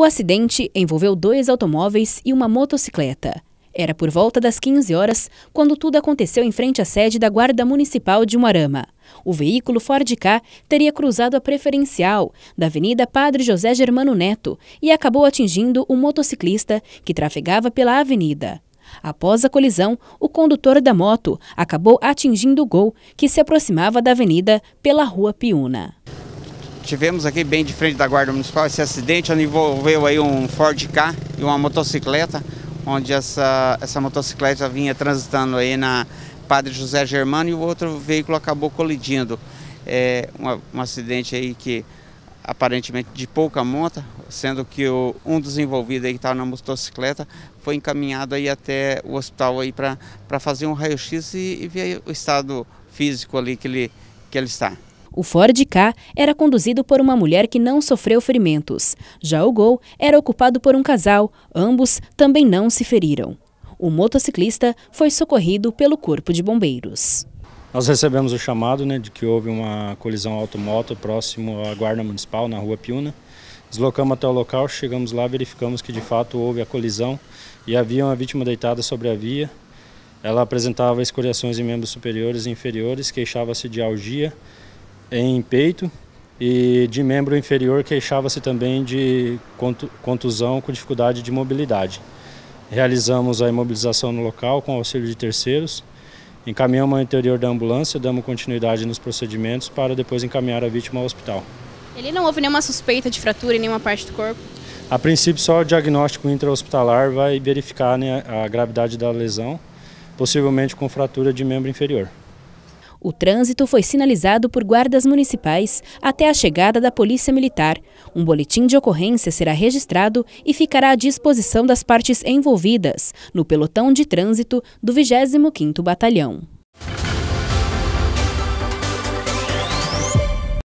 O acidente envolveu dois automóveis e uma motocicleta. Era por volta das 15 horas quando tudo aconteceu em frente à sede da Guarda Municipal de Moarama. O veículo Ford K teria cruzado a preferencial da Avenida Padre José Germano Neto e acabou atingindo um motociclista que trafegava pela avenida. Após a colisão, o condutor da moto acabou atingindo o gol que se aproximava da avenida pela Rua Piúna. Tivemos aqui bem de frente da Guarda Municipal esse acidente, onde envolveu aí um Ford K e uma motocicleta, onde essa, essa motocicleta vinha transitando aí na Padre José Germano e o outro veículo acabou colidindo. É um, um acidente aí que aparentemente de pouca monta, sendo que o, um dos envolvidos aí que estava na motocicleta foi encaminhado aí até o hospital aí para fazer um raio-x e, e ver o estado físico ali que ele, que ele está. O Ford K era conduzido por uma mulher que não sofreu ferimentos. Já o Gol era ocupado por um casal, ambos também não se feriram. O motociclista foi socorrido pelo Corpo de Bombeiros. Nós recebemos o chamado né, de que houve uma colisão automoto próximo à Guarda Municipal, na rua Piuna. Deslocamos até o local, chegamos lá, verificamos que de fato houve a colisão e havia uma vítima deitada sobre a via. Ela apresentava escoriações em membros superiores e inferiores, queixava-se de algia, em peito e de membro inferior queixava-se também de contusão com dificuldade de mobilidade. Realizamos a imobilização no local com auxílio de terceiros, encaminhamos ao interior da ambulância, damos continuidade nos procedimentos para depois encaminhar a vítima ao hospital. Ele não houve nenhuma suspeita de fratura em nenhuma parte do corpo? A princípio, só o diagnóstico intra-hospitalar vai verificar né, a gravidade da lesão, possivelmente com fratura de membro inferior. O trânsito foi sinalizado por guardas municipais até a chegada da Polícia Militar. Um boletim de ocorrência será registrado e ficará à disposição das partes envolvidas no pelotão de trânsito do 25º Batalhão.